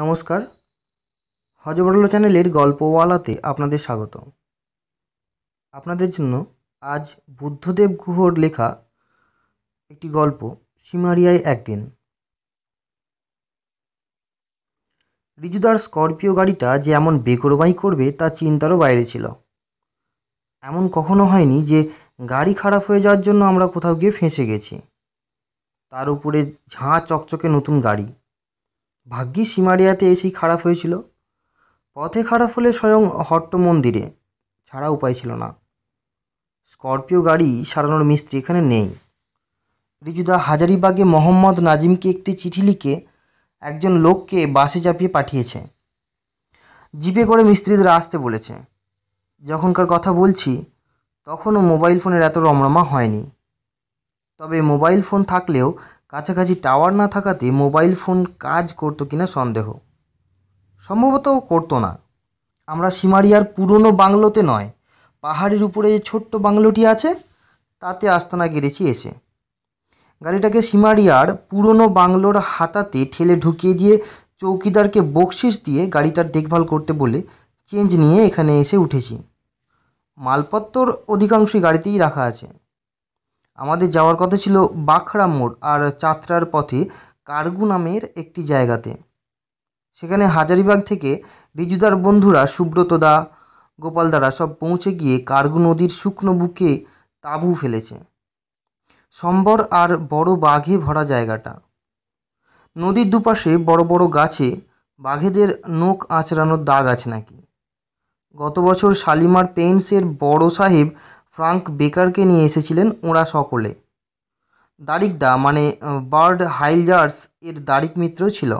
নমস্কার হজবরল চ্যানেলের গল্পওয়ালাতে আপনাদের স্বাগত আপনাদের জন্য আজ বুদ্ধদেব গুহর লেখা একটি গল্প সিমারিয়ায় একদিন রিজুদার স্করপিও গাড়িটা যে এমন বেকরবাই করবে তা চিন্তারও বাইরে ছিল এমন কখনো হয়নি যে গাড়ি খারাপ হয়ে যাওয়ার জন্য আমরা কোথাও গিয়ে ফেঁসে গেছি তার উপরে ঝাঁ চকচকে নতুন গাড়ি ভাগ্যি সিমারিয়াতে এসেই খারাপ হয়েছিল পথে খারাপ হলে স্বয়ং হট্ট মন্দিরে ছাড়া উপায় ছিল না স্করপিও গাড়ি সারানোর মিস্ত্রি এখানে নেই রিজুদা হাজারিবাগে মোহাম্মদ নাজিমকে একটি চিঠি লিখে একজন লোককে বাসে চাপিয়ে পাঠিয়েছে জিপে করে মিস্ত্রিদের আসতে বলেছে যখনকার কথা বলছি তখনও মোবাইল ফোনের এত রমরমা হয়নি তবে মোবাইল ফোন থাকলেও কাছাকাছি টাওয়ার না থাকাতে মোবাইল ফোন কাজ করতো কিনা সন্দেহ সম্ভবত করতো না আমরা সিমারিয়ার পুরনো বাংলোতে নয় পাহাড়ের উপরে যে ছোট্ট বাংলোটি আছে তাতে আস্তানা গেড়েছি এসে গাড়িটাকে সিমারিয়ার পুরনো বাংলোর হাতাতে ঠেলে ঢুকিয়ে দিয়ে চৌকিদারকে বকশিস দিয়ে গাড়িটার দেখভাল করতে বলে চেঞ্জ নিয়ে এখানে এসে উঠেছি মালপত্তর অধিকাংশই গাড়িতেই রাখা আছে আমাদের যাওয়ার কথা ছিল বাখড়া মোড় আর চাত্রার পথে কার্গু নামের একটি জায়গাতে সেখানে হাজারিবাগ থেকে রিজুদার বন্ধুরা সুব্রত দা সব পৌঁছে গিয়ে কার্গু নদীর শুকনো বুকে তাঁবু ফেলেছে সম্বর আর বড় বাঘে ভরা জায়গাটা নদীর দুপাশে বড় বড় গাছে বাঘেদের নোখ আঁচড়ানোর দাগ আছে নাকি গত বছর শালিমার পেইন্টসের বড় সাহেব ফ্রাঙ্ক বেকারকে নিয়ে এসেছিলেন ওঁরা সকলে দারিকদা মানে বার্ড হাইলজার্স এর দারিক মিত্র ছিল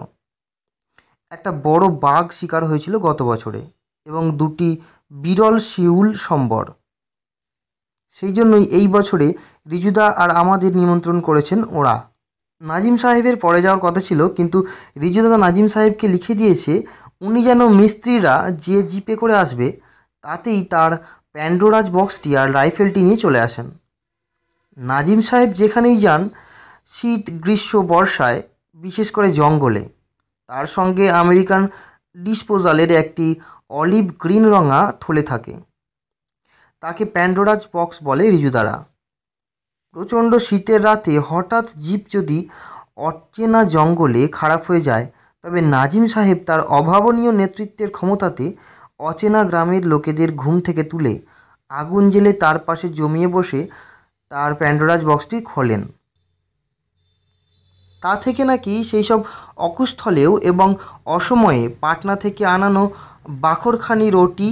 একটা বড় বাঘ শিকার হয়েছিল গত বছরে এবং দুটি বিরল শিউল সম্বর সেই জন্যই এই বছরে রিজুদা আর আমাদের নিমন্ত্রণ করেছেন ওরা নাজিম সাহেবের পরে যাওয়ার কথা ছিল কিন্তু রিজুদা নাজিম সাহেবকে লিখে দিয়েছে উনি যেন মিস্ত্রিরা যে জিপে করে আসবে তাতেই তার প্যান্ডোরাজ বক্সটি আর রাইফেলটি নিয়ে চলে আসেন নাজিম সাহেব যেখানেই যান শীত গ্রীষ্ম বর্ষায় বিশেষ করে জঙ্গলে তার সঙ্গে আমেরিকান ডিসপোজালের একটি অলিভ গ্রিন রঙা থলে থাকে তাকে প্যান্ডোরাজ বক্স বলে রিজুদারা প্রচণ্ড শীতের রাতে হঠাৎ জিপ যদি অচেনা জঙ্গলে খারাপ হয়ে যায় তবে নাজিম সাহেব তার অভাবনীয় নেতৃত্বের ক্ষমতাতে অচেনা গ্রামের লোকেদের ঘুম থেকে তুলে আগুন জেলে তার পাশে জমিয়ে বসে তার প্যান্ডোরাজ বক্সটি খোলেন তা থেকে নাকি সেই সব অকুস্থলেও এবং অসময়ে পাটনা থেকে আনানো বাখরখানি রুটি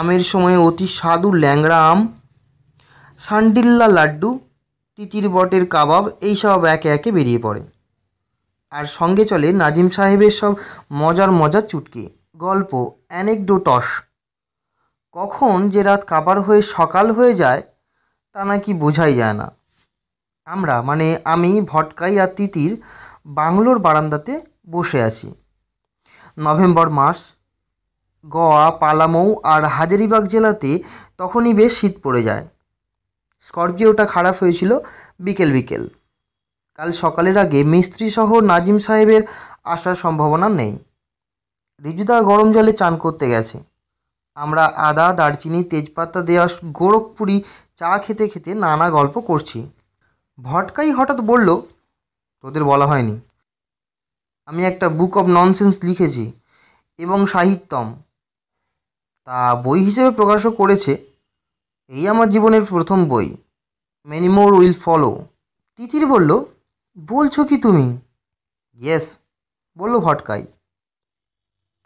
আমের সময়ে অতি স্বাদু ল্যাংড়া আম সান্ডিল্লা লাড্ডু তিতির বটের কাবাব এইসব একে একে বেরিয়ে পড়ে আর সঙ্গে চলে নাজিম সাহেবের সব মজার মজার চুটকি গল্প অ্যানেকডোটস কখন যে রাত কাবার হয়ে সকাল হয়ে যায় তা নাকি বোঝাই যায় না আমরা মানে আমি ভটকাই আর তিতির বাংলোর বারান্দাতে বসে আছি নভেম্বর মাস গোয়া পালামৌ আর হাজারিবাগ জেলাতে তখনই বেশ শীত পড়ে যায় স্করপিওটা খারাপ হয়েছিল বিকেল বিকেল কাল সকালের আগে মিস্ত্রিসহ নাজিম সাহেবের আসার সম্ভাবনা নেই রিজুদা গরম জলে চান করতে গেছে আমরা আদা দারচিনি তেজপাতা দেওয়া গোরখপুরি চা খেতে খেতে নানা গল্প করছি ভটকাই হঠাৎ বলল তোদের বলা হয়নি আমি একটা বুক অব ননসেন্স লিখেছি এবং সাহিত্যম তা বই হিসেবে প্রকাশও করেছে এই আমার জীবনের প্রথম বই মেনিমোর উইল ফলো তিতির বলল বলছো কি তুমি ইয়েস বলল ভটকাই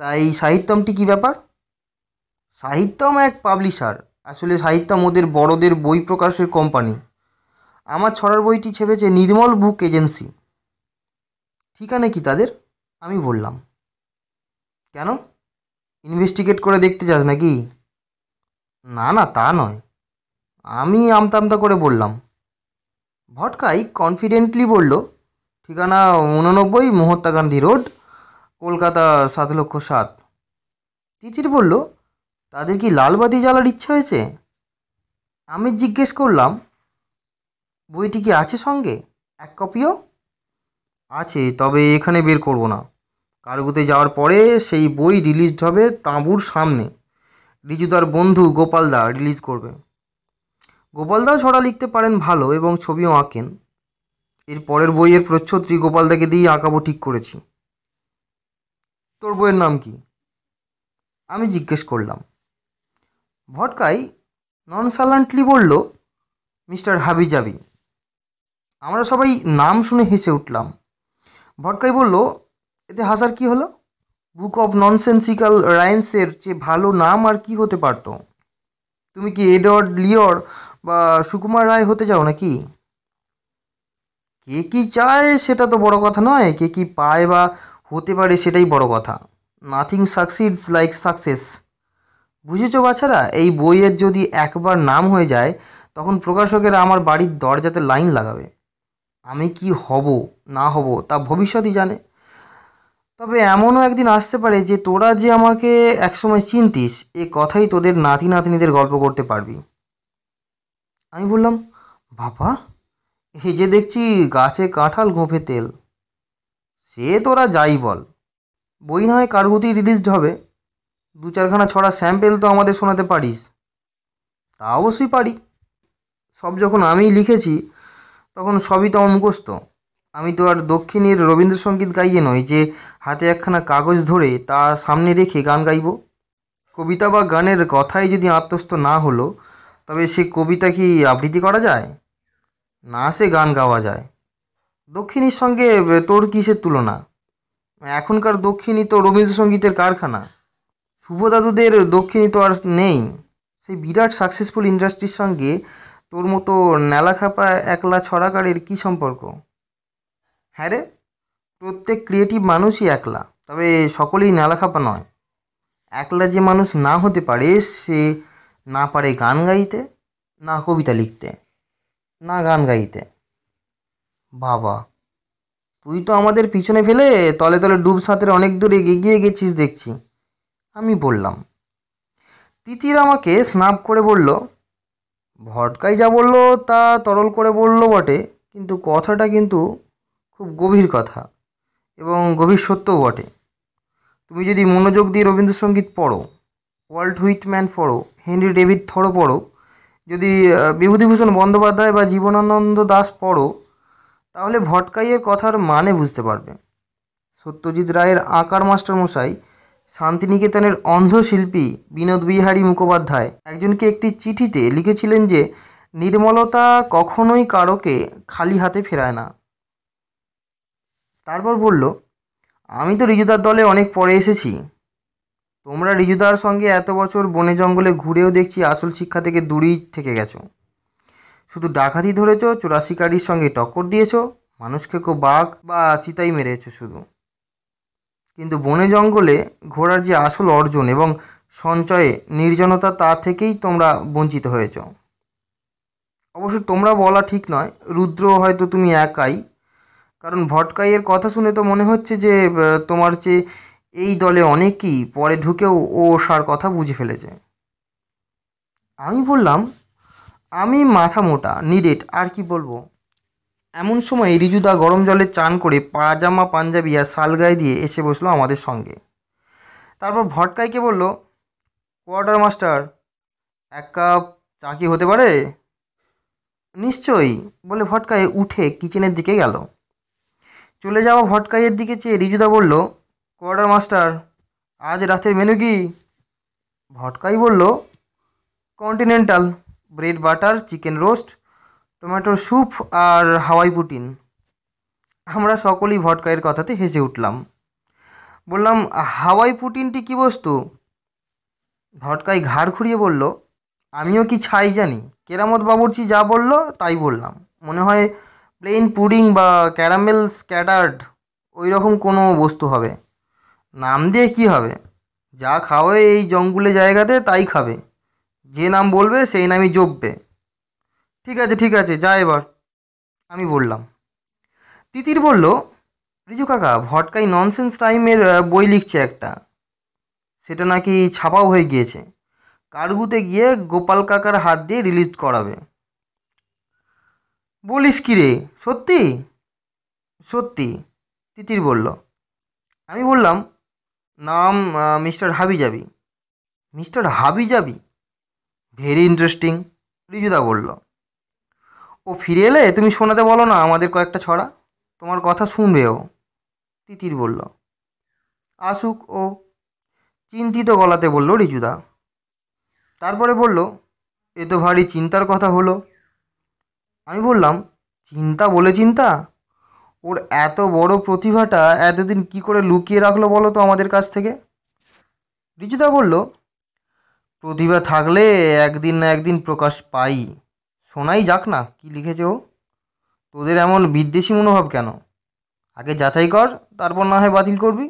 তাই সাহিত্যমটি কী ব্যাপার সাহিত্যম এক পাবলিশার আসলে সাহিত্যম ওদের বড়দের বই প্রকাশের কোম্পানি আমার ছড়ার বইটি ছেপেছে নির্মল বুক এজেন্সি ঠিকানা কি তাদের আমি বললাম কেন ইনভেস্টিগেট করে দেখতে চাস নাকি না না তা নয় আমি আমতামতা করে বললাম ভটকাই কনফিডেন্টলি বলল ঠিকানা উননব্বই মহাত্মা গান্ধী রোড কলকাতা সাত লক্ষ সাত তিতির বলল তাদের কি লালবাতি জ্বালার ইচ্ছে হয়েছে আমি জিজ্ঞেস করলাম বইটি কি আছে সঙ্গে এক কপিও আছে তবে এখানে বের করব না কার্গুতে যাওয়ার পরে সেই বই রিলিজড হবে তাঁবুর সামনে রিজুদার বন্ধু গোপালদা রিলিজ করবে গোপালদাও ছড়া লিখতে পারেন ভালো এবং ছবিও আঁকেন এর পরের বইয়ের প্রচ্ছদটি গোপালদাকে দিয়ে আঁকাবো ঠিক করেছি তোর বইয়ের নাম কি আমি জিজ্ঞেস করলাম ভটকাই ননসালান্টলি বলল মিস্টার হাবিজাবি আমরা সবাই নাম শুনে হেসে উঠলাম ভটকাই বলল এতে হাসার কি হলো বুক অব ননসেন্সিক্যাল রাইমসের চেয়ে ভালো নাম আর কি হতে পারতো তুমি কি এডওয়ার্ড লিওর বা সুকুমার রায় হতে চাও নাকি কে কি চায় সেটা তো বড় কথা নয় কে কি পায় বা হতে পারে সেটাই বড় কথা নাথিং সাকসিডস লাইক সাকসেস বুঝেছো বাছারা এই বইয়ের যদি একবার নাম হয়ে যায় তখন প্রকাশকেরা আমার বাড়ির দরজাতে লাইন লাগাবে আমি কি হব না হব তা ভবিষ্যতই জানে তবে এমনও একদিন আসতে পারে যে তোরা যে আমাকে একসময় চিনতিস এ কথাই তোদের নাতি নাতনিদের গল্প করতে পারবি আমি বললাম বাবা এই যে দেখছি গাছে কাঁঠাল গোঁফে তেল সে তোরা যাই বল বই না হয় হতেই রিলিজড হবে দু চারখানা ছড়া স্যাম্পেল তো আমাদের শোনাতে পারিস তা অবশ্যই পারি সব যখন আমি লিখেছি তখন সবই তো মুখস্থ আমি তো আর দক্ষিণের রবীন্দ্রসঙ্গীত গাইয়ে নয় যে হাতে একখানা কাগজ ধরে তা সামনে রেখে গান গাইব কবিতা বা গানের কথাই যদি আত্মস্থ না হলো তবে সে কবিতা কি আবৃত্তি করা যায় না সে গান গাওয়া যায় দক্ষিণীর সঙ্গে তোর কিসের তুলনা এখনকার দক্ষিণী তো রবীন্দ্রসঙ্গীতের কারখানা শুভদাদুদের দক্ষিণী তো আর নেই সেই বিরাট সাকসেসফুল ইন্ডাস্ট্রির সঙ্গে তোর মতো নেলাখাপা একলা ছড়াকারের কি সম্পর্ক হ্যাঁ রে প্রত্যেক ক্রিয়েটিভ মানুষই একলা তবে সকলেই নেলাখাপা নয় একলা যে মানুষ না হতে পারে সে না পারে গান গাইতে না কবিতা লিখতে না গান গাইতে বাবা তুই তো আমাদের পিছনে ফেলে তলে তলে ডুব সাঁতরে অনেক দূরে এগিয়ে গেছিস দেখছি আমি বললাম তিতির আমাকে স্নাপ করে বলল ভটকাই যা বলল তা তরল করে বলল বটে কিন্তু কথাটা কিন্তু খুব গভীর কথা এবং গভীর সত্যও বটে তুমি যদি মনোযোগ দিয়ে রবীন্দ্রসঙ্গীত পড়ো ওয়ার্ল্ড হুইটম্যান পড়ো হেনরি ডেভিড থর পড়ো যদি বিভূতিভূষণ বন্দ্যোপাধ্যায় বা জীবনানন্দ দাস পড়ো তাহলে ভটকাইয়ের কথার মানে বুঝতে পারবে সত্যজিৎ রায়ের আকার মাস্টারমশাই শান্তিনিকেতনের অন্ধশিল্পী বিনোদ বিহারী মুখোপাধ্যায় একজনকে একটি চিঠিতে লিখেছিলেন যে নির্মলতা কখনোই কারোকে খালি হাতে ফেরায় না তারপর বলল আমি তো রিজুদার দলে অনেক পরে এসেছি তোমরা রিজুদার সঙ্গে এত বছর বনে জঙ্গলে ঘুরেও দেখছি আসল শিক্ষা থেকে দূরেই থেকে গেছো শুধু ডাকাতি ধরেছ চোরা শিকারির সঙ্গে টক্কর দিয়েছ মানুষকে কো বাঘ বা চিতাই মেরেছ শুধু কিন্তু বনে জঙ্গলে ঘোড়ার যে আসল অর্জন এবং সঞ্চয়ে নির্জনতা তা থেকেই তোমরা বঞ্চিত হয়েছ অবশ্য তোমরা বলা ঠিক নয় রুদ্র হয়তো তুমি একাই কারণ ভটকাইয়ের কথা শুনে তো মনে হচ্ছে যে তোমার চেয়ে এই দলে অনেকেই পরে ঢুকেও ও সার কথা বুঝে ফেলেছে আমি বললাম আমি মাথা মোটা নিরেট আর কি বলবো এমন সময় রিজুদা গরম জলে চান করে পাজামা পাঞ্জাবি আর শাল গায়ে দিয়ে এসে বসলো আমাদের সঙ্গে তারপর ভটকাইকে বলল কোয়ার্টার মাস্টার এক কাপ চা কি হতে পারে নিশ্চয়ই বলে ভটকাই উঠে কিচেনের দিকে গেল চলে যাওয়া ভটকাইয়ের দিকে চেয়ে রিজুদা বলল কোয়ার্টার মাস্টার আজ রাতের মেনু কি ভটকাই বলল continental bread butter chicken roast টমেটোর স্যুপ আর হাওয়াই পুটিন আমরা সকলেই ভটকায়ের কথাতে হেসে উঠলাম বললাম হাওয়াই পুটিনটি কী বস্তু ভটকাই ঘাড় ঘুরিয়ে বলল আমিও কি ছাই জানি কেরামত বাবুর্চি যা বলল তাই বললাম মনে হয় প্লেন পুডিং বা ক্যারামেল স্ক্যাটার্ড ওই রকম কোনো বস্তু হবে নাম দিয়ে কি হবে যা খাওয়ায় এই জঙ্গলে জায়গাতে তাই খাবে যে নাম বলবে সেই নামই জপবে ঠিক আছে ঠিক আছে যা এবার আমি বললাম তিতির বলল রিজু কাকা ভটকাই ননসেন্স টাইমের বই লিখছে একটা সেটা নাকি ছাপাও হয়ে গিয়েছে কার্গুতে গিয়ে গোপাল কাকার হাত দিয়ে রিলিজ করাবে বলিস কি রে সত্যি সত্যি তিতির বলল আমি বললাম নাম মিস্টার হাবি যাবি মিস্টার হাবি যাবি ভেরি ইন্টারেস্টিং রিজুদা বলল ও ফিরে এলে তুমি শোনাতে বলো না আমাদের কয়েকটা ছড়া তোমার কথা শুনবেও তিতির বলল আসুক ও চিন্তিত গলাতে বলল রিজুদা তারপরে বলল এ তো ভারী চিন্তার কথা হলো আমি বললাম চিন্তা বলে চিন্তা ওর এত বড় প্রতিভাটা এতদিন কি করে লুকিয়ে রাখলো বলো তো আমাদের কাছ থেকে রিজুদা বলল প্রতিভা থাকলে একদিন না একদিন প্রকাশ পাই শোনাই যাক না কি লিখেছে ও তোদের এমন বিদ্বেষী মনোভাব কেন আগে যাচাই কর তারপর না হয় বাতিল করবি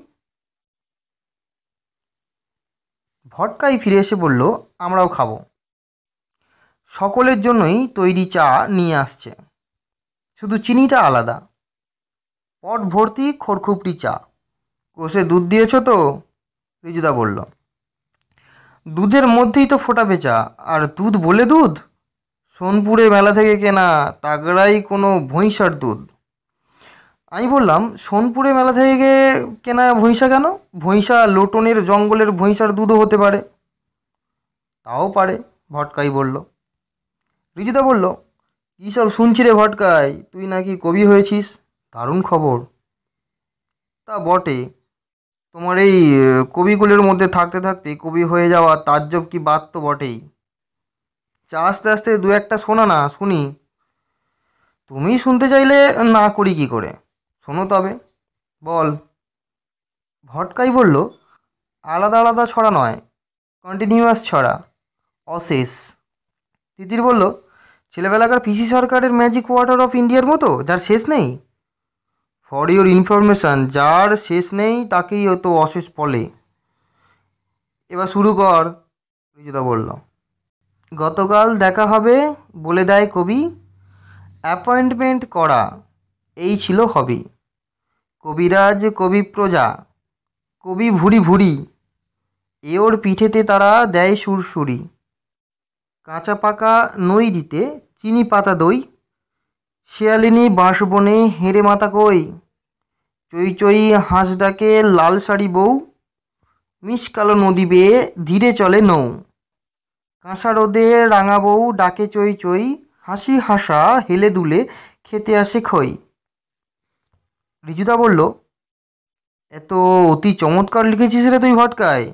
ভটকাই ফিরে এসে বলল আমরাও খাব সকলের জন্যই তৈরি চা নিয়ে আসছে শুধু চিনিটা আলাদা পট ভর্তি খড়খুপড়ি চা কোষে দুধ দিয়েছ তো রিজুদা বলল দুধের মধ্যেই তো ফোটা পেঁচা আর দুধ বলে দুধ সোনপুরে মেলা থেকে কেনা তাগড়াই কোনো ভৈঁসার দুধ আমি বললাম সোনপুরে মেলা থেকে কেনা ভৈঁসা কেন ভৈঁসা লোটনের জঙ্গলের ভৈঁসার দুধও হতে পারে তাও পারে ভটকাই বলল রিজুদা বলল কী সব শুনছি রে ভটকাই তুই নাকি কবি হয়েছিস দারুণ খবর তা বটে তোমার এই কবিগুলোর মধ্যে থাকতে থাকতে কবি হয়ে যাওয়া তাজ্জব কি বাদ তো বটেই চা আচ্ছা, আস্তে আস্তে দু একটা শোনা না শুনি তুমি শুনতে চাইলে না করি কি করে শোনো তবে বল ভটকাই বলল আলাদা আলাদা ছড়া নয় কন্টিনিউয়াস ছড়া অশেষ তিতির বলল ছেলেবেলাকার পিসি সরকারের ম্যাজিক ওয়াটার অফ ইন্ডিয়ার মতো যার শেষ নেই ফর ইওর ইনফরমেশান যার শেষ নেই তাকেই অত অশেষ বলে এবার শুরু কর ঋজুদা বলল গতকাল দেখা হবে বলে দেয় কবি অ্যাপয়েন্টমেন্ট করা এই ছিল হবি কবিরাজ কবি প্রজা কবি ভুড়ি ভুড়ি এওর পিঠেতে তারা দেয় সুরসুরি কাঁচা পাকা নই দিতে চিনি পাতা দই শিয়ালিনী বাঁশবনে হেরে মাথা কই চই হাঁস ডাকে লাল শাড়ি বউ মিস কালো নদী বেয়ে ধীরে চলে নৌ কাঁসা রোদে রাঙা বউ ডাকে চই চই হাসি হাসা হেলে দুলে খেতে আসে খই ঋজুদা বলল এত অতি চমৎকার লিখেছিস রে তুই ভটকায়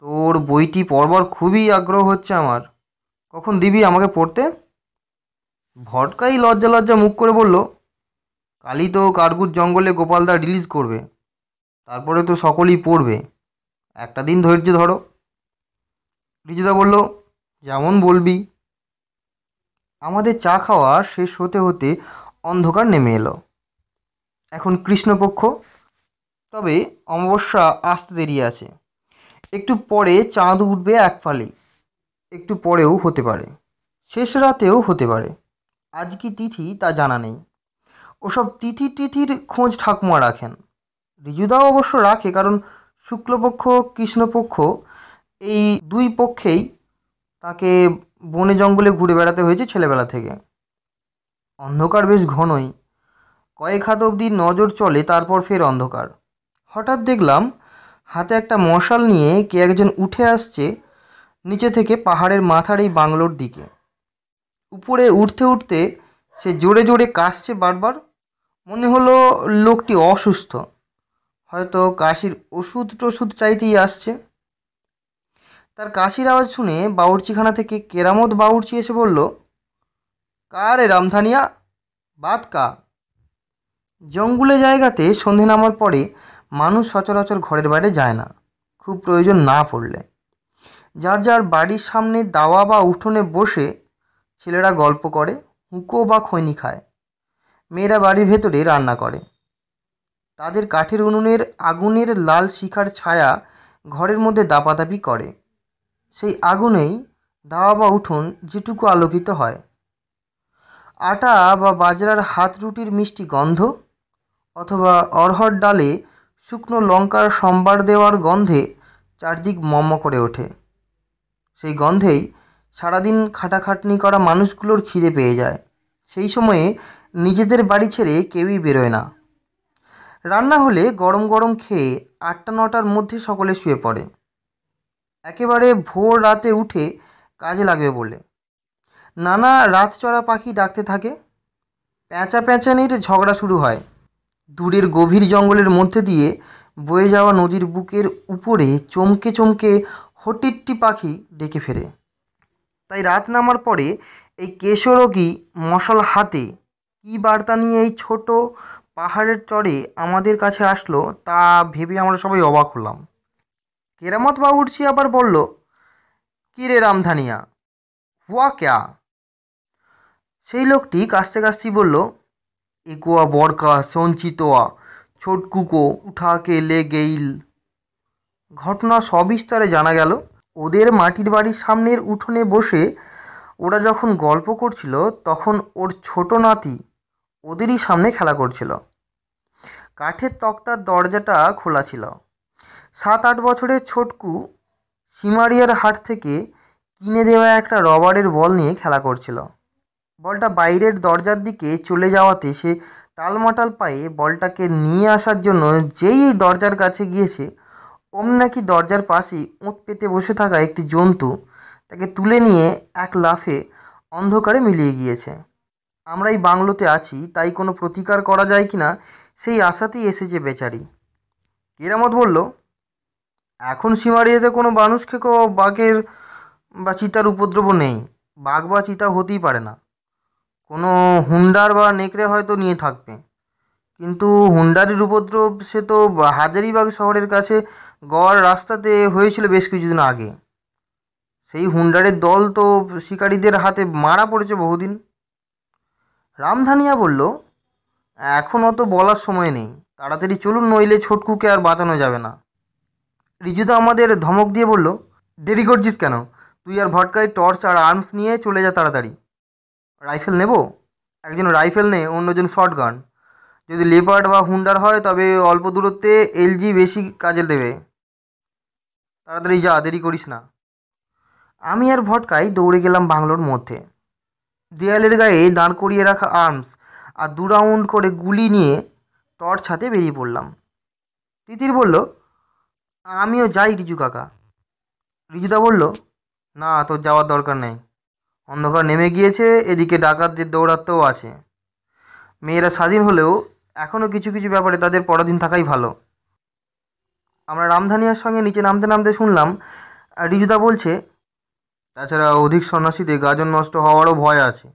তোর বইটি পড়বার খুবই আগ্রহ হচ্ছে আমার কখন দিবি আমাকে পড়তে ভটকাই লজ্জা লজ্জা মুখ করে বলল কালি তো কারগুর জঙ্গলে গোপালদা রিলিজ করবে তারপরে তো সকলেই পড়বে একটা দিন ধৈর্য ধরো রিজুদা বলল যেমন বলবি আমাদের চা খাওয়া শেষ হতে হতে অন্ধকার নেমে এলো এখন কৃষ্ণপক্ষ তবে অমাবস্যা আসতে দেরি আছে একটু পরে চাঁদ উঠবে এক ফালি একটু পরেও হতে পারে শেষ রাতেও হতে পারে আজ কি তিথি তা জানা নেই ওসব তিথি তিথির খোঁজ ঠাকুমা রাখেন ঋজুদাও অবশ্য রাখে কারণ শুক্লপক্ষ কৃষ্ণপক্ষ এই দুই পক্ষেই তাকে বনে জঙ্গলে ঘুরে বেড়াতে হয়েছে ছেলেবেলা থেকে অন্ধকার বেশ ঘনই কয়েক হাত অবধি নজর চলে তারপর ফের অন্ধকার হঠাৎ দেখলাম হাতে একটা মশাল নিয়ে কে একজন উঠে আসছে নিচে থেকে পাহাড়ের মাথার এই বাংলোর দিকে উপরে উঠতে উঠতে সে জোরে জোরে কাশছে বারবার মনে হলো লোকটি অসুস্থ হয়তো কাশির ওষুধ টষুধ চাইতেই আসছে তার কাশির আওয়াজ শুনে বাউরচিখানা থেকে কেরামত বাউরচি এসে বলল কারে রামধানিয়া বাদ কা জঙ্গলে জায়গাতে সন্ধে নামার পরে মানুষ সচরাচর ঘরের বাইরে যায় না খুব প্রয়োজন না পড়লে যার যার বাড়ির সামনে দাওয়া বা উঠোনে বসে ছেলেরা গল্প করে হুঁকো বা খৈনি খায় মেয়েরা বাড়ির ভেতরে রান্না করে তাদের কাঠের উনুনের আগুনের লাল শিখার ছায়া ঘরের মধ্যে দাপাদাপি করে সেই আগুনেই দাওয়া বা উঠোন যেটুকু আলোকিত হয় আটা বা বাজরার হাত রুটির মিষ্টি গন্ধ অথবা অরহর ডালে শুকনো লঙ্কার সম্বার দেওয়ার গন্ধে চারদিক মম করে ওঠে সেই গন্ধেই সারাদিন খাটাখাটনি করা মানুষগুলোর খিদে পেয়ে যায় সেই সময়ে নিজেদের বাড়ি ছেড়ে কেউই বেরোয় না রান্না হলে গরম গরম খেয়ে আটটা নটার মধ্যে সকলে শুয়ে পড়ে একেবারে ভোর রাতে উঠে কাজে লাগবে বলে নানা রাতচড়া পাখি ডাকতে থাকে প্যাঁচা প্যাঁচানির ঝগড়া শুরু হয় দূরের গভীর জঙ্গলের মধ্যে দিয়ে বয়ে যাওয়া নদীর বুকের উপরে চমকে চমকে হটিট্টি পাখি ডেকে ফেরে তাই রাত নামার পরে এই কেশরোগী মশাল হাতে কি বার্তা নিয়ে এই ছোট পাহাড়ের চরে আমাদের কাছে আসলো তা ভেবে আমরা সবাই অবাক হলাম কেরামত উঠছি আবার বলল কিরে রামধানিয়া হুয়া ক্যা সেই লোকটি কাস্তে কাছতেই বলল একুয়া বরকা সঞ্চিতোয়া ছোটকুকো উঠাকে লে গেইল ঘটনা সবিস্তারে জানা গেল ওদের মাটির বাড়ির সামনের উঠোনে বসে ওরা যখন গল্প করছিল তখন ওর ছোট নাতি ওদেরই সামনে খেলা করছিল কাঠের তক্তার দরজাটা খোলা ছিল সাত আট বছরের ছোটকু সিমারিয়ার হাট থেকে কিনে দেওয়া একটা রবারের বল নিয়ে খেলা করছিল বলটা বাইরের দরজার দিকে চলে যাওয়াতে সে টালমাটাল পায়ে বলটাকে নিয়ে আসার জন্য যেই দরজার কাছে গিয়েছে নাকি দরজার পাশেই উঁত পেতে বসে থাকা একটি জন্তু তাকে তুলে নিয়ে এক লাফে অন্ধকারে মিলিয়ে গিয়েছে আমরা এই বাংলোতে আছি তাই কোনো প্রতিকার করা যায় কি না সেই আশাতেই এসেছে বেচারি কেরামত বলল এখন সীমারিয়াতে কোনো মানুষকে খেকো বাঘের বা চিতার উপদ্রব নেই বাঘ বা চিতা হতেই পারে না কোনো হুন্ডার বা নেকড়ে হয়তো নিয়ে থাকবে কিন্তু হুন্ডারির উপদ্রব সে তো হাজারিবাগ শহরের কাছে গড় রাস্তাতে হয়েছিল বেশ কিছুদিন আগে সেই হুন্ডারের দল তো শিকারীদের হাতে মারা পড়েছে বহুদিন রামধানিয়া বলল এখন অত বলার সময় নেই তাড়াতাড়ি চলুন নইলে ছোটকুকে আর বাঁচানো যাবে না রিজুদা আমাদের ধমক দিয়ে বলল দেরি করছিস কেন তুই আর ভটকায় টর্চ আর আর্মস নিয়ে চলে যা তাড়াতাড়ি রাইফেল নেব একজন রাইফেল নে অন্যজন শর্ট গান যদি লেপার্ড বা হুন্ডার হয় তবে অল্প দূরত্বে এলজি বেশি কাজে দেবে তাড়াতাড়ি যা দেরি করিস না আমি আর ভটকাই দৌড়ে গেলাম বাংলোর মধ্যে দেয়ালের গায়ে দাঁড় করিয়ে রাখা আর্মস আর দু রাউন্ড করে গুলি নিয়ে টর্চ হাতে বেরিয়ে পড়লাম তিতির বলল আমিও যাই রিজু কাকা রিজুদা বলল না তোর যাওয়ার দরকার নেই অন্ধকার নেমে গিয়েছে এদিকে ডাকাতদের দৌড়াত্মও আছে মেয়েরা স্বাধীন হলেও এখনও কিছু কিছু ব্যাপারে তাদের পরাধীন থাকাই ভালো আমরা রামধানিয়ার সঙ্গে নিচে নামতে নামতে শুনলাম রিজুদা বলছে তাছাড়া অধিক সন্ন্যাসীতে গাজন নষ্ট হওয়ারও ভয় আছে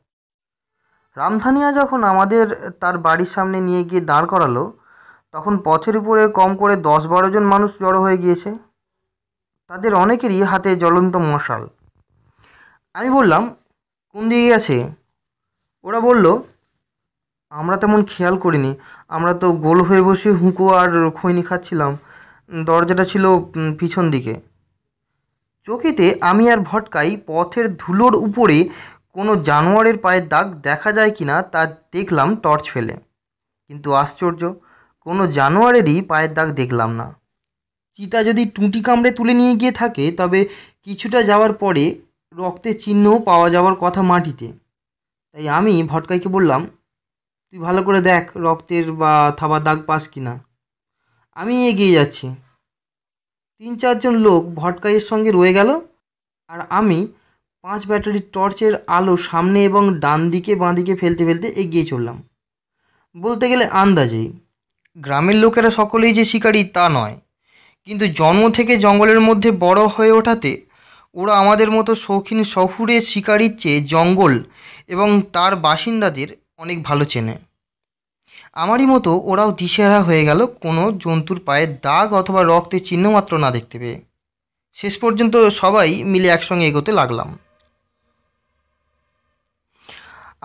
রামধানিয়া যখন আমাদের তার বাড়ির সামনে নিয়ে গিয়ে দাঁড় করালো তখন পথের উপরে কম করে দশ বারো জন মানুষ জড়ো হয়ে গিয়েছে তাদের অনেকেরই হাতে জ্বলন্ত মশাল আমি বললাম কোন দিকে গেছে ওরা বলল আমরা তেমন খেয়াল করিনি আমরা তো গোল হয়ে বসে হুঁকো আর খৈনি খাচ্ছিলাম দরজাটা ছিল পিছন দিকে চকিতে আমি আর ভটকাই পথের ধুলোর উপরে কোনো জানোয়ারের পায়ের দাগ দেখা যায় কি না তা দেখলাম টর্চ ফেলে কিন্তু আশ্চর্য কোনো জানোয়ারেরই পায়ের দাগ দেখলাম না চিতা যদি টুঁটি কামড়ে তুলে নিয়ে গিয়ে থাকে তবে কিছুটা যাওয়ার পরে রক্তের চিহ্নও পাওয়া যাওয়ার কথা মাটিতে তাই আমি ভটকাইকে বললাম তুই ভালো করে দেখ রক্তের বা থাবার দাগ পাস কি না আমি এগিয়ে যাচ্ছি তিন চারজন লোক ভটকাইয়ের সঙ্গে রয়ে গেল আর আমি পাঁচ ব্যাটারির টর্চের আলো সামনে এবং ডান দিকে বাঁ দিকে ফেলতে ফেলতে এগিয়ে চললাম বলতে গেলে আন্দাজেই গ্রামের লোকেরা সকলেই যে শিকারী তা নয় কিন্তু জন্ম থেকে জঙ্গলের মধ্যে বড় হয়ে ওঠাতে ওরা আমাদের মতো শৌখিন শহুরে শিকারির চেয়ে জঙ্গল এবং তার বাসিন্দাদের অনেক ভালো চেনে আমারই মতো ওরাও দিশেহারা হয়ে গেল কোনো জন্তুর পায়ে দাগ অথবা রক্তের মাত্র না দেখতে পেয়ে শেষ পর্যন্ত সবাই মিলে একসঙ্গে এগোতে লাগলাম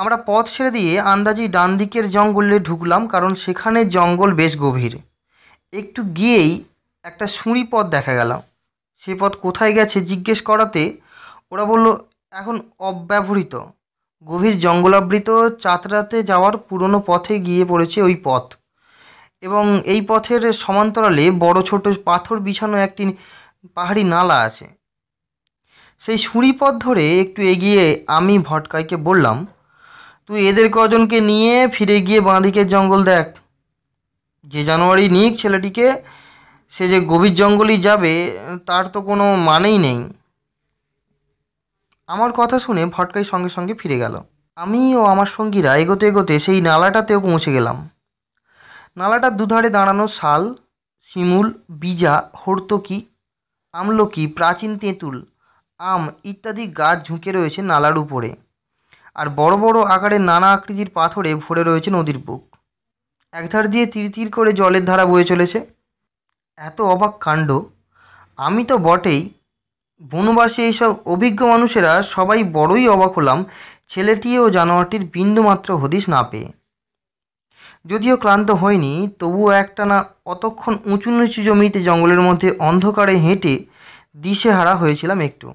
আমরা পথ ছেড়ে দিয়ে আন্দাজি ডান দিকের জঙ্গলে ঢুকলাম কারণ সেখানে জঙ্গল বেশ গভীর একটু গিয়েই একটা সুঁড়ি পথ দেখা গেল সে পথ কোথায় গেছে জিজ্ঞেস করাতে ওরা বলল এখন অব্যবহৃত গভীর জঙ্গলাবৃত চাতরাতে যাওয়ার পুরনো পথে গিয়ে পড়েছে ওই পথ এবং এই পথের সমান্তরালে বড় ছোট পাথর বিছানো একটি পাহাড়ি নালা আছে সেই সুঁড়ি পথ ধরে একটু এগিয়ে আমি ভটকাইকে বললাম তুই এদের কজনকে নিয়ে ফিরে গিয়ে বাঁদিকের জঙ্গল দেখ যে জানুয়ারি নিক ছেলেটিকে সে যে গভীর জঙ্গলই যাবে তার তো কোনো মানেই নেই আমার কথা শুনে ভটকাই সঙ্গে সঙ্গে ফিরে গেল আমি ও আমার সঙ্গীরা এগোতে এগোতে সেই নালাটাতেও পৌঁছে গেলাম নালাটার দুধারে দাঁড়ানো শাল শিমুল বিজা হর্তকি আমলকি প্রাচীন তেঁতুল আম ইত্যাদি গাছ ঝুঁকে রয়েছে নালার উপরে আর বড় বড় আকারে নানা আকৃতির পাথরে ভরে রয়েছে নদীর বুক একধার দিয়ে তির তির করে জলের ধারা বয়ে চলেছে এত অবাক কাণ্ড আমি তো বটেই বনবাসী এইসব অভিজ্ঞ মানুষেরা সবাই বড়ই অবাক হলাম ছেলেটি ও জানোয়ারটির বিন্দুমাত্র হদিস না পেয়ে যদিও ক্লান্ত হয়নি তবুও একটানা অতক্ষণ উঁচু নিচু জমিতে জঙ্গলের মধ্যে অন্ধকারে হেঁটে দিশে হারা হয়েছিলাম একটু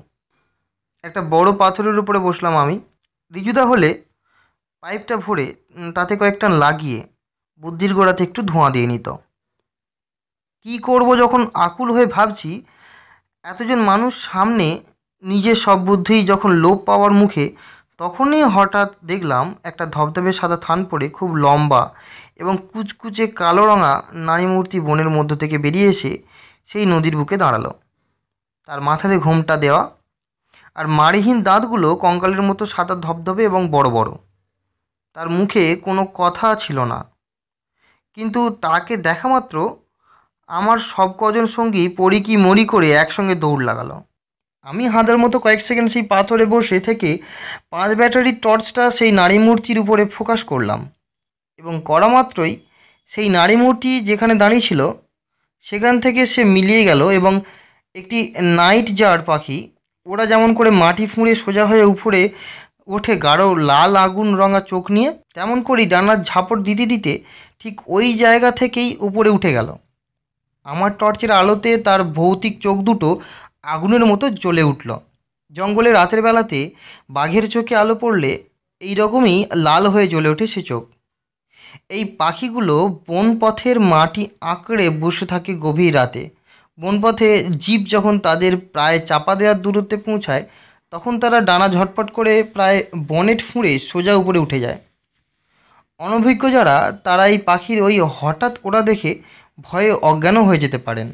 একটা বড় পাথরের উপরে বসলাম আমি রিজুদা হলে পাইপটা ভরে তাতে কয়েকটা লাগিয়ে বুদ্ধির গোড়াতে একটু ধোঁয়া দিয়ে নিত কী করব যখন আকুল হয়ে ভাবছি এতজন মানুষ সামনে নিজের সব বুদ্ধি যখন লোপ পাওয়ার মুখে তখনই হঠাৎ দেখলাম একটা ধবধবে সাদা থান পড়ে খুব লম্বা এবং কুচকুচে কালো রঙা নারী মূর্তি বনের মধ্য থেকে বেরিয়ে এসে সেই নদীর বুকে দাঁড়ালো তার মাথাতে ঘোমটা দেওয়া আর মাড়িহীন দাঁতগুলো কঙ্কালের মতো সাদা ধবধবে এবং বড় বড় তার মুখে কোনো কথা ছিল না কিন্তু তাকে দেখা মাত্র আমার সব কজন সঙ্গী পড়ি কি মরি করে একসঙ্গে দৌড় লাগালো আমি হাঁদার মতো কয়েক সেকেন্ড সেই পাথরে বসে থেকে পাঁচ ব্যাটারির টর্চটা সেই নারী মূর্তির উপরে ফোকাস করলাম এবং করা মাত্রই সেই নারী মূর্তি যেখানে দাঁড়িয়েছিল সেখান থেকে সে মিলিয়ে গেল এবং একটি নাইট জার পাখি ওরা যেমন করে মাটি ফুঁড়ে সোজা হয়ে উপরে ওঠে গাঢ় লাল আগুন রঙা চোখ নিয়ে তেমন করেই ডানার ঝাপট দিতে দিতে ঠিক ওই জায়গা থেকেই উপরে উঠে গেল আমার টর্চের আলোতে তার ভৌতিক চোখ দুটো আগুনের মতো জ্বলে উঠল জঙ্গলে রাতের বেলাতে বাঘের চোখে আলো পড়লে এই রকমই লাল হয়ে জ্বলে ওঠে সে চোখ এই পাখিগুলো বনপথের মাটি আঁকড়ে বসে থাকে গভীর রাতে বনপথে জীব যখন তাদের প্রায় চাপা দেওয়ার দূরত্বে পৌঁছায় তখন তারা ডানা ঝটপট করে প্রায় বনেট ফুঁড়ে সোজা উপরে উঠে যায় অনভিজ্ঞ যারা তারা এই পাখির ওই হঠাৎ ওরা দেখে ভয়ে অজ্ঞানও হয়ে যেতে পারেন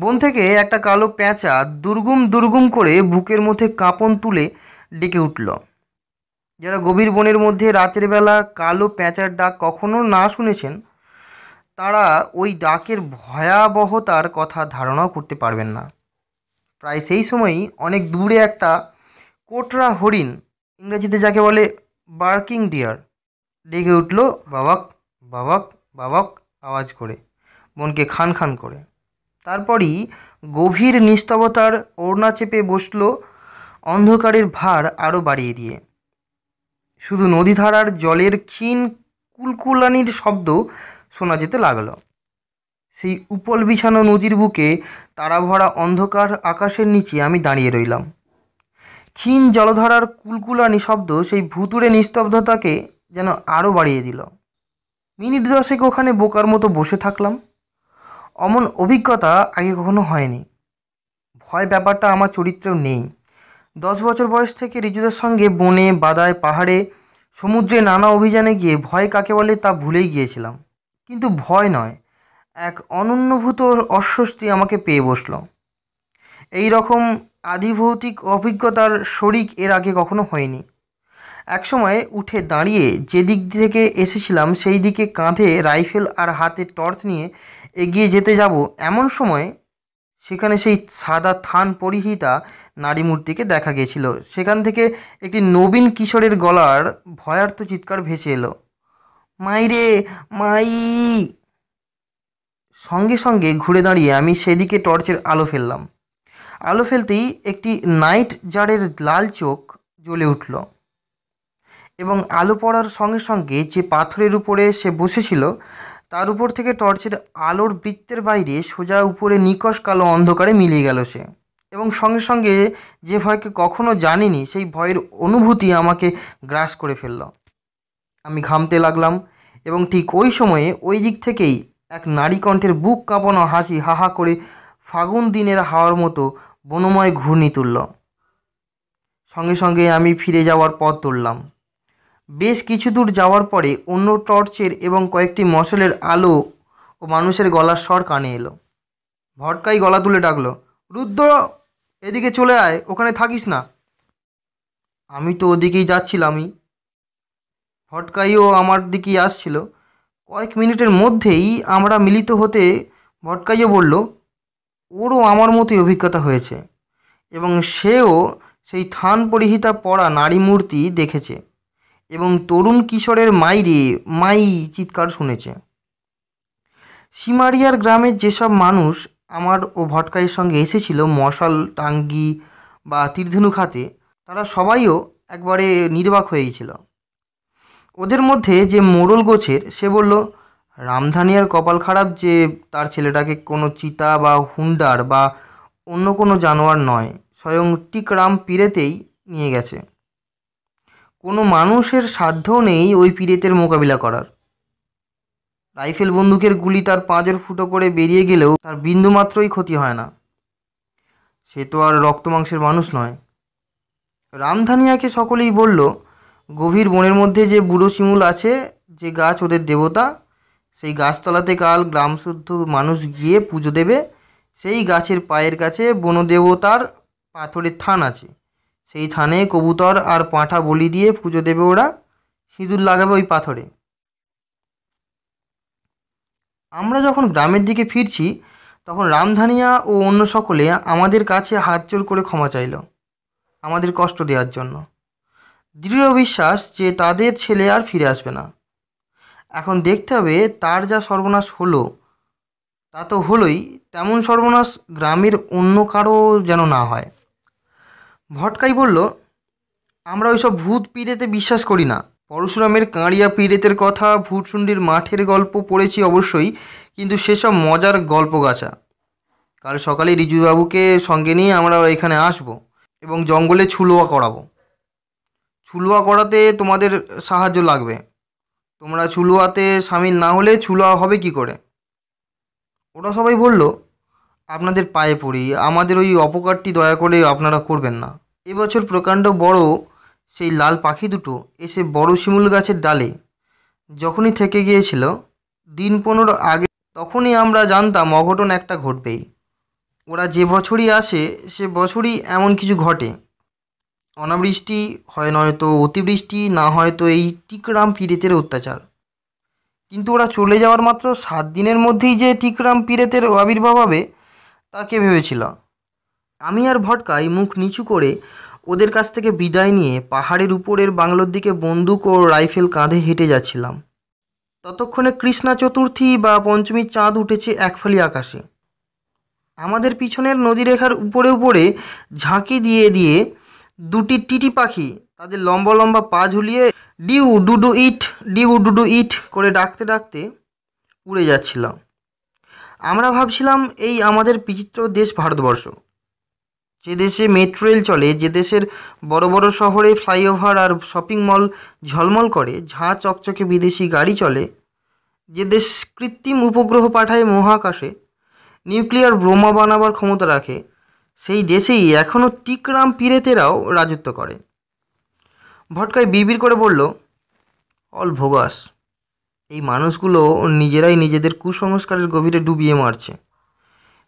বন থেকে একটা কালো প্যাঁচা দুর্গুম দুর্গুম করে বুকের মধ্যে কাঁপন তুলে ডেকে উঠল যারা গভীর বনের মধ্যে রাতের বেলা কালো প্যাঁচার ডাক কখনো না শুনেছেন তারা ওই ডাকের ভয়াবহতার কথা ধারণাও করতে পারবেন না প্রায় সেই সময়ই অনেক দূরে একটা কোটরা হরিণ ইংরেজিতে যাকে বলে বার্কিং ডিয়ার ডেকে উঠল বাবাক বাবাক বাবাক আওয়াজ করে মনকে খান খান করে তারপরই গভীর নিস্তবতার ওড়না চেপে বসল অন্ধকারের ভার আরও বাড়িয়ে দিয়ে শুধু নদীধারার জলের ক্ষীণ কুলকুলানির শব্দ শোনা যেতে লাগলো সেই উপল বিছানো নদীর বুকে তারাভরা অন্ধকার আকাশের নিচে আমি দাঁড়িয়ে রইলাম ক্ষীণ জলধারার কুলকুলানি শব্দ সেই ভুতুড়ে নিস্তব্ধতাকে যেন আরও বাড়িয়ে দিল মিনিট দশেক ওখানে বোকার মতো বসে থাকলাম অমন অভিজ্ঞতা আগে কখনো হয়নি ভয় ব্যাপারটা আমার চরিত্রেও নেই দশ বছর বয়স থেকে রিজুদের সঙ্গে বনে বাদায় পাহাড়ে সমুদ্রে নানা অভিযানে গিয়ে ভয় কাকে বলে তা ভুলেই গিয়েছিলাম কিন্তু ভয় নয় এক অনন্যভূত অস্বস্তি আমাকে পেয়ে বসল এই রকম আধিভৌতিক অভিজ্ঞতার শরিক এর আগে কখনো হয়নি একসময় উঠে দাঁড়িয়ে যে দিক থেকে এসেছিলাম সেই দিকে কাঁধে রাইফেল আর হাতে টর্চ নিয়ে এগিয়ে যেতে যাব এমন সময় সেখানে সেই সাদা থান পরিহিতা নারী মূর্তিকে দেখা গিয়েছিল সেখান থেকে একটি নবীন কিশোরের গলার ভয়ার্থ চিৎকার ভেসে এলো মাইরে মাই সঙ্গে সঙ্গে ঘুরে দাঁড়িয়ে আমি সেদিকে টর্চের আলো ফেললাম আলো ফেলতেই একটি নাইট জারের লাল চোখ জ্বলে উঠল এবং আলো পড়ার সঙ্গে সঙ্গে যে পাথরের উপরে সে বসেছিল তার উপর থেকে টর্চের আলোর বৃত্তের বাইরে সোজা উপরে নিকশ কালো অন্ধকারে মিলিয়ে গেল সে এবং সঙ্গে সঙ্গে যে ভয়কে কখনো জানিনি সেই ভয়ের অনুভূতি আমাকে গ্রাস করে ফেলল আমি ঘামতে লাগলাম এবং ঠিক ওই সময়ে ওই দিক থেকেই এক নারী কণ্ঠের বুক কাঁপানো হাসি হাহা করে ফাগুন দিনের হাওয়ার মতো বনময় ঘূর্ণি তুলল সঙ্গে সঙ্গে আমি ফিরে যাওয়ার পথ তুললাম বেশ কিছু দূর যাওয়ার পরে অন্য টর্চের এবং কয়েকটি মশলের আলো ও মানুষের গলার স্বর কানে এলো ভটকাই গলা তুলে ডাকলো রুদ্র এদিকে চলে আয় ওখানে থাকিস না আমি তো ওদিকেই যাচ্ছিলামই ভটকাইও আমার দিকেই আসছিল কয়েক মিনিটের মধ্যেই আমরা মিলিত হতে ভটকাইও বলল ওরও আমার মতোই অভিজ্ঞতা হয়েছে এবং সেও সেই থান পরিহিতা পড়া নারী মূর্তি দেখেছে এবং তরুণ কিশোরের মাইরে মাই চিৎকার শুনেছে সিমারিয়ার গ্রামের যেসব মানুষ আমার ও ভটকাইয়ের সঙ্গে এসেছিল মশাল টাঙ্গি বা তীর্ধনু খাতে তারা সবাইও একবারে নির্বাক হয়ে গেছিল ওদের মধ্যে যে মোড়ল গোছের সে বলল রামধানিয়ার কপাল খারাপ যে তার ছেলেটাকে কোনো চিতা বা হুন্ডার বা অন্য কোনো জানোয়ার নয় স্বয়ং টিকরাম পিড়েতেই নিয়ে গেছে কোনো মানুষের সাধ্য নেই ওই পিরেতের মোকাবিলা করার রাইফেল বন্দুকের গুলি তার পাঁচের ফুটো করে বেরিয়ে গেলেও তার বিন্দুমাত্রই ক্ষতি হয় না সে তো আর রক্তমাংসের মানুষ নয় রামধানিয়াকে সকলেই বলল গভীর বনের মধ্যে যে বুড়ো শিমুল আছে যে গাছ ওদের দেবতা সেই গাছতলাতে কাল গ্রামশুদ্ধ মানুষ গিয়ে পুজো দেবে সেই গাছের পায়ের কাছে বনদেবতার পাথরের থান আছে সেই থানে কবুতর আর পাঁঠা বলি দিয়ে পুজো দেবে ওরা সিঁদুর লাগাবে ওই পাথরে আমরা যখন গ্রামের দিকে ফিরছি তখন রামধানিয়া ও অন্য সকলে আমাদের কাছে হাত জোর করে ক্ষমা চাইল আমাদের কষ্ট দেওয়ার জন্য দৃঢ় বিশ্বাস যে তাদের ছেলে আর ফিরে আসবে না এখন দেখতে হবে তার যা সর্বনাশ হলো তা তো হলোই তেমন সর্বনাশ গ্রামের অন্য কারো যেন না হয় ভটকাই বলল আমরা ওইসব ভূত পীড়েতে বিশ্বাস করি না পরশুরামের কাঁড়িয়া পীড়েতের কথা ভূতসুন্ডির মাঠের গল্প পড়েছি অবশ্যই কিন্তু সেসব মজার গল্প গাছা কাল সকালে রিজুবাবুকে সঙ্গে নিয়ে আমরা এখানে আসব এবং জঙ্গলে ছুলোয়া করাবো ছুলোয়া করাতে তোমাদের সাহায্য লাগবে তোমরা ছুলোয়াতে সামিল না হলে ছুলোয়া হবে কি করে ওরা সবাই বলল আপনাদের পায়ে পড়ি আমাদের ওই অপকারটি দয়া করে আপনারা করবেন না এবছর প্রকাণ্ড বড় সেই লাল পাখি দুটো এসে বড় শিমুল গাছের ডালে যখনই থেকে গিয়েছিল দিন পনেরো আগে তখনই আমরা জানতাম অঘটন একটা ঘটবেই ওরা যে বছরই আসে সে বছরই এমন কিছু ঘটে অনাবৃষ্টি হয় নয়তো অতিবৃষ্টি না হয়তো এই টিকরাম পীড়িতের অত্যাচার কিন্তু ওরা চলে যাওয়ার মাত্র সাত দিনের মধ্যেই যে টিকরাম পিরেতের আবির্ভাব হবে তা কে ভেবেছিল আমি আর ভটকাই মুখ নিচু করে ওদের কাছ থেকে বিদায় নিয়ে পাহাড়ের উপরের বাংলোর দিকে বন্দুক ও রাইফেল কাঁধে হেঁটে যাচ্ছিলাম ততক্ষণে কৃষ্ণা চতুর্থী বা পঞ্চমীর চাঁদ উঠেছে একফালি আকাশে আমাদের পিছনের নদীরেখার উপরে উপরে ঝাঁকি দিয়ে দিয়ে দুটি টিটি পাখি তাদের লম্বা লম্বা পা ঝুলিয়ে ডিউ ডুডু ইট ডিউ ডুডু ইট করে ডাকতে ডাকতে উড়ে যাচ্ছিলাম আমরা ভাবছিলাম এই আমাদের বিচিত্র দেশ ভারতবর্ষ যে দেশে মেট্রো রেল চলে যে দেশের বড় বড় শহরে ফ্লাইওভার আর শপিং মল ঝলমল করে ঝাঁ চকচকে বিদেশি গাড়ি চলে যে দেশ কৃত্রিম উপগ্রহ পাঠায় মহাকাশে নিউক্লিয়ার ব্রোমা বানাবার ক্ষমতা রাখে সেই দেশেই এখনও টিকরাম পিরেতেরাও রাজত্ব করে ভটকায় বিবির করে বলল অল ভোগাস এই মানুষগুলো নিজেরাই নিজেদের কুসংস্কারের গভীরে ডুবিয়ে মারছে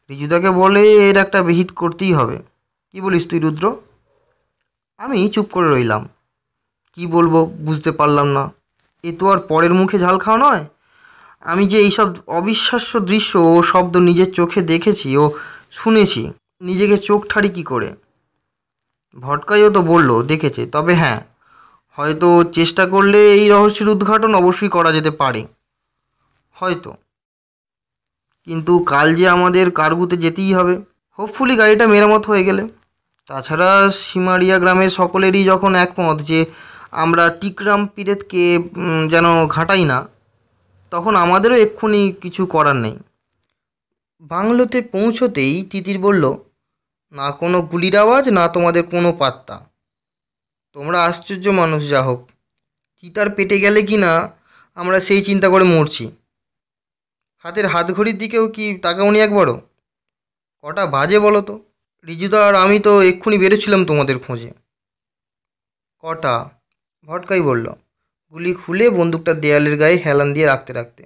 রিজুদাকে বলে এর একটা বিহিত করতেই হবে কি বলিস তুই রুদ্র আমি চুপ করে রইলাম কি বলবো বুঝতে পারলাম না এ তো আর পরের মুখে ঝাল খাওয়া নয় আমি যে এইসব অবিশ্বাস্য দৃশ্য ও শব্দ নিজের চোখে দেখেছি ও শুনেছি নিজেকে চোখ ঠারি কী করে ভটকাইও তো বলল দেখেছে তবে হ্যাঁ হয়তো চেষ্টা করলে এই রহস্যের উদ্ঘাটন অবশ্যই করা যেতে পারে হয়তো কিন্তু কাল যে আমাদের কার্গুতে যেতেই হবে হোপফুলি গাড়িটা মেরামত হয়ে গেলে তাছাড়া সিমারিয়া গ্রামের সকলেরই যখন একমত যে আমরা টিকরাম পিরেতকে যেন ঘাটাই না তখন আমাদেরও এক্ষুনি কিছু করার নেই বাংলোতে পৌঁছতেই তিতির বলল না কোনো গুলির আওয়াজ না তোমাদের কোনো পাত্তা তোমরা আশ্চর্য মানুষ যা হোক চিতার পেটে গেলে কি না আমরা সেই চিন্তা করে মরছি হাতের হাত ঘড়ির দিকেও কি তাকাওনি একবারও কটা বাজে বলো তো রিজুদা আর আমি তো এক্ষুনি বেরোচ্ছিলাম তোমাদের খোঁজে কটা ভটকাই বলল গুলি খুলে বন্দুকটা দেয়ালের গায়ে হেলান দিয়ে রাখতে রাখতে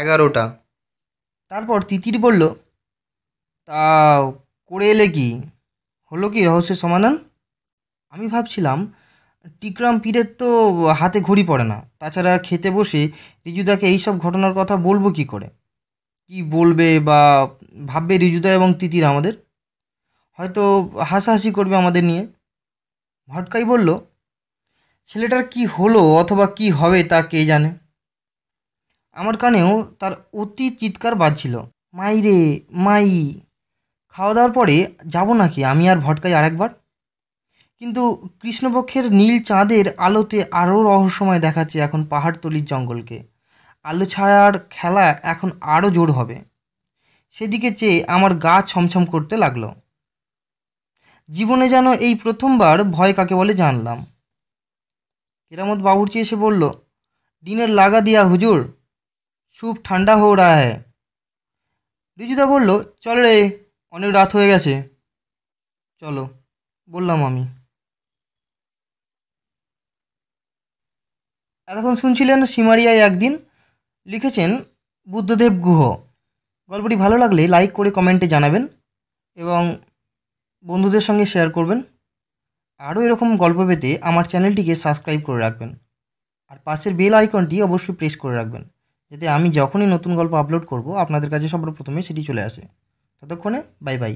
এগারোটা তারপর তিতির বলল তা করে এলে কি হলো কি রহস্যের সমাধান আমি ভাবছিলাম টিকরাম পীরের তো হাতে ঘড়ি পড়ে না তাছাড়া খেতে বসে রিজুদাকে এইসব ঘটনার কথা বলবো কি করে কি বলবে বা ভাববে রিজুদা এবং তিতির আমাদের হয়তো হাসাহাসি করবে আমাদের নিয়ে ভটকাই বলল ছেলেটার কি হলো অথবা কি হবে তা কে জানে আমার কানেও তার অতি চিৎকার বাজছিল মাই রে মাই খাওয়া দাওয়ার পরে যাবো নাকি আমি আর ভটকাই আরেকবার কিন্তু কৃষ্ণপক্ষের নীল চাঁদের আলোতে আরও রহস্যময় দেখাচ্ছে এখন পাহাড়তলির জঙ্গলকে আলো ছায়ার খেলা এখন আরও জোর হবে সেদিকে চেয়ে আমার গা ছমছম করতে লাগলো জীবনে যেন এই প্রথমবার ভয় কাকে বলে জানলাম কেরামত বাবুর্চি এসে বলল দিনের লাগা দিয়া হুজুর সুপ ঠান্ডা হো রা হ্যায় রিজুদা বলল চল রে অনেক রাত হয়ে গেছে চলো বললাম আমি এতক্ষণ শুনছিলেন সিমারিয়ায় একদিন লিখেছেন বুদ্ধদেব গুহ গল্পটি ভালো লাগলে লাইক করে কমেন্টে জানাবেন এবং বন্ধুদের সঙ্গে শেয়ার করবেন আরও এরকম গল্প পেতে আমার চ্যানেলটিকে সাবস্ক্রাইব করে রাখবেন আর পাশের বেল আইকনটি অবশ্যই প্রেস করে রাখবেন যাতে আমি যখনই নতুন গল্প আপলোড করব আপনাদের কাছে সবার প্রথমে সেটি চলে আসে ততক্ষণে বাই বাই